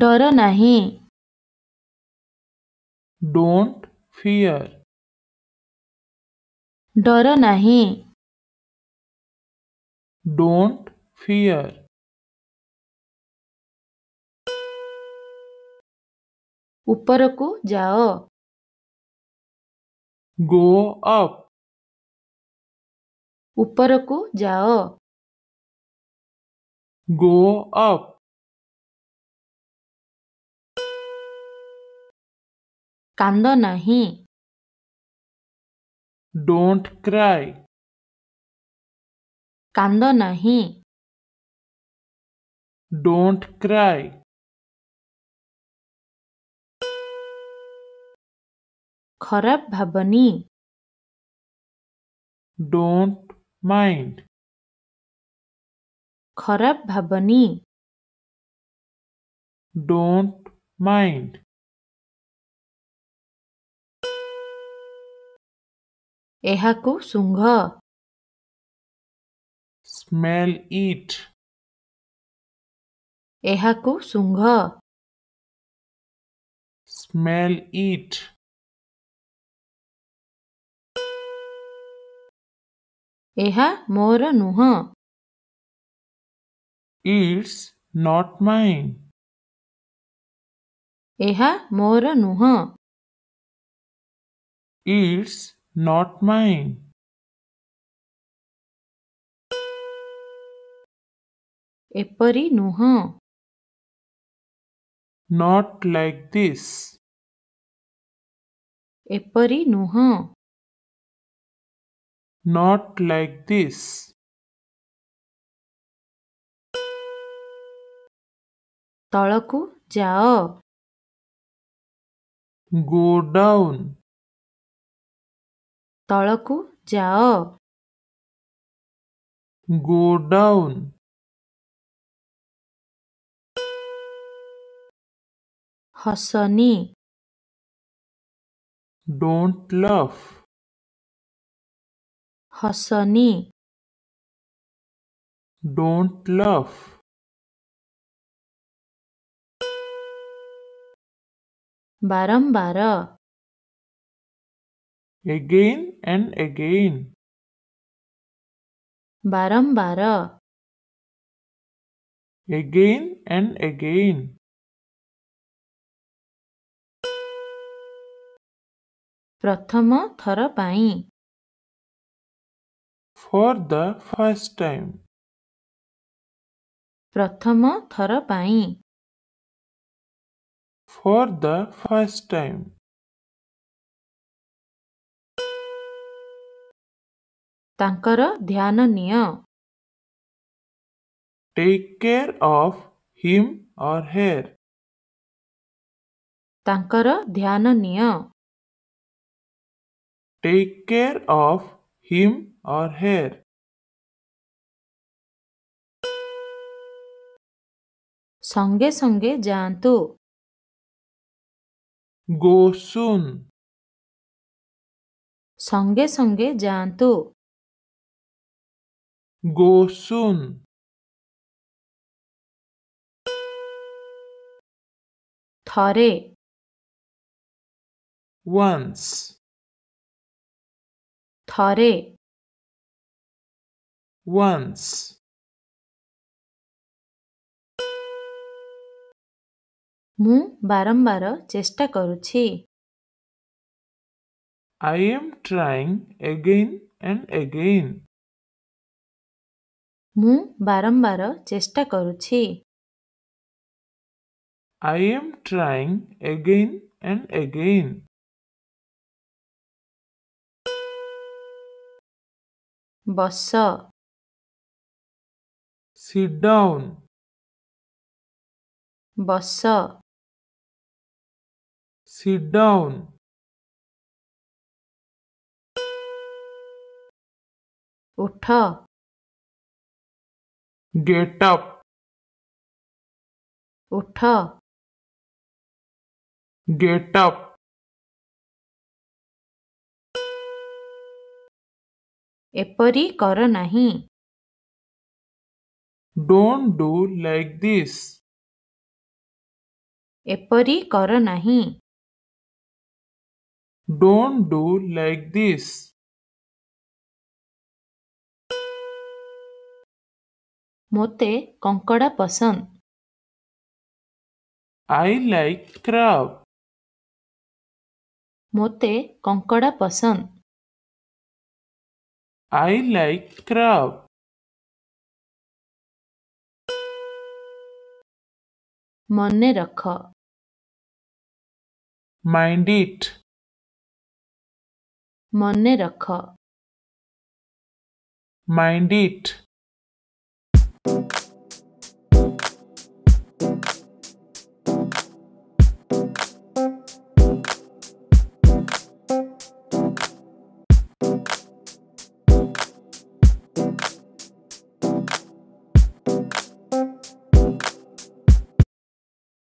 डर नहीं don't fear डर नहीं डोंट फियर ऊपर को जाओ गो अप ऊपर को जाओ गो अप କାନ୍ଦ ନାହିଁ Don't cry. କାନ୍ଦ ନାହିଁ Don't cry. ଖରାପ ଭାବନି Don't mind. ଖରାପ ଭାବନି Don't mind. ଏହାକୁ ଶୁଙ୍ଘ ସ୍ମେଲ୍ ଇଟ୍ ଏହାକୁ ଶୁଙ୍ଘ ସ୍ମେଲ୍ ଇଟ୍ ଏହା ମୋର ନୁହଁ ଇଟ୍ସ ନଟ୍ ମାଇନ୍ ଏହା ମୋର ନୁହଁ it's not mine. Eppari nuha. Not like this. Eppari nuha. Not like this. Talaku jao. Go down. तलकु जाओ गो डाउन हसनी डोंट लफ हसनी डोंट लफ बारंबार again and again. Barambara. Again and again. Prathama ଥର ପାଇଁ for the first time Prathama ଥର ପାଇଁ for the first time ତାଙ୍କର ଧ୍ୟାନ ନିଅ। Take care of him or her. ତାଙ୍କର ଧ୍ୟାନ ନିଅ। Take care of him or her. সঙ্গে সঙ্গে যাଆନ୍ତୁ। Go soon. সঙ্গে সঙ্গে যাଆନ୍ତୁ। گوسون تاره once تاره once ମୁଁ ବାରମ୍ବାର ଚେଷ୍ଟା କରୁଛି I am trying again and again. ମୁଁ ବାରମ୍ବାର ଚେଷ୍ଟା କରୁଛି I am trying again and again ବସ ସିଟ୍ ବସ ସିଟ୍ ଉଠ get up उठ get up ଏପରି କର ନାହିଁ don't do like this ଏପରି କର ନାହିଁ don't do like this ମୋତେ କଙ୍କଡ଼ା ପସନ୍ଦ ଆଇ ଲାଇକ୍ କ୍ରାବ୍ ମୋତେ କଙ୍କଡ଼ା ପସନ୍ଦ ଆଇ ଲାଇକ୍ କ୍ରାବ୍ ମନେ ରଖ ମାଇଣ୍ଡ ଇଟ୍ ମନେ ରଖ ମାଇଣ୍ଡ ଇଟ୍